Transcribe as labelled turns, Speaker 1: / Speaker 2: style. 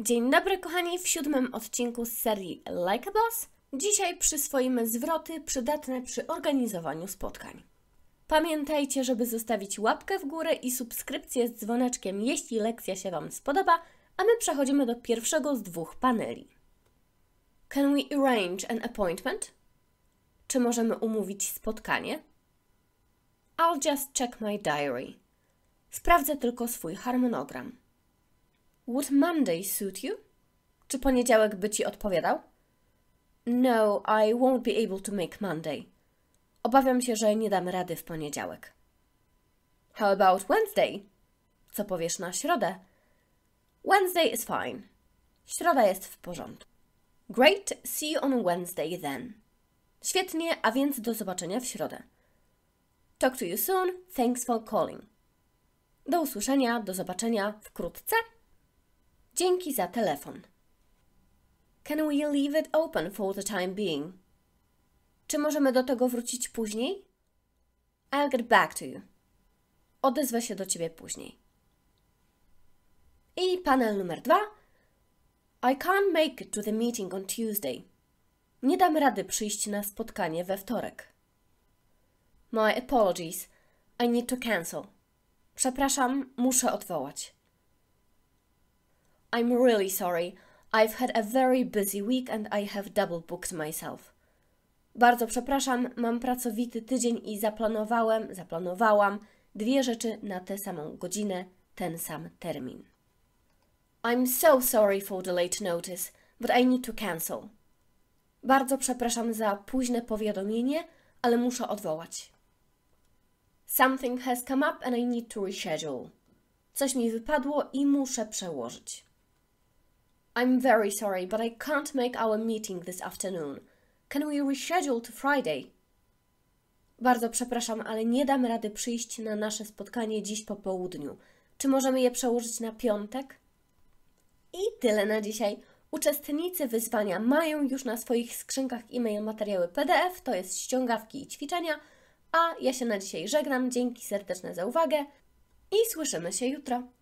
Speaker 1: Dzień dobry kochani, w siódmym odcinku z serii Like a Boss dzisiaj przyswoimy zwroty przydatne przy organizowaniu spotkań. Pamiętajcie, żeby zostawić łapkę w górę i subskrypcję z dzwoneczkiem, jeśli lekcja się Wam spodoba, a my przechodzimy do pierwszego z dwóch paneli. Can we arrange an appointment? Czy możemy umówić spotkanie? I'll just check my diary. Sprawdzę tylko swój harmonogram. Would Monday suit you? Czy poniedziałek by ci odpowiadał? No, I won't be able to make Monday. Obawiam się, że nie dam rady w poniedziałek. How about Wednesday? Co powiesz na środę? Wednesday is fine. Środa jest w porządku. Great, see you on Wednesday then. Świetnie, a więc do zobaczenia w środę. Talk to you soon. Thanks for calling. Do usłyszenia, do zobaczenia wkrótce. Dzięki za telefon. Can we leave it open for the time being? Czy możemy do tego wrócić później? I'll get back to you. Odezwę się do Ciebie później. I panel numer dwa. I can't make it to the meeting on Tuesday. Nie dam rady przyjść na spotkanie we wtorek. My apologies. I need to cancel. Przepraszam, muszę odwołać. I'm really sorry. I've had a very busy week and I have double booked myself. Bardzo przepraszam, mam pracowity tydzień i zaplanowałem, zaplanowałam dwie rzeczy na tę samą godzinę, ten sam termin. I'm so sorry for the late notice, but I need to cancel. Bardzo przepraszam za późne powiadomienie, ale muszę odwołać. Something has come up and I need to reschedule. Coś mi wypadło i muszę przełożyć. I'm very sorry, but I can't make our meeting this afternoon. Can we reschedule to Friday? Bardzo przepraszam, ale nie dam rady przyjść na nasze spotkanie dziś po południu. Czy możemy je przełożyć na piątek? I tyle na dzisiaj. Uczestnicy wyzwania mają już na swoich skrzynkach e-mail materiały PDF, to jest ściągawki i ćwiczenia, a ja się na dzisiaj żegnam. Dzięki serdeczne za uwagę i słyszymy się jutro.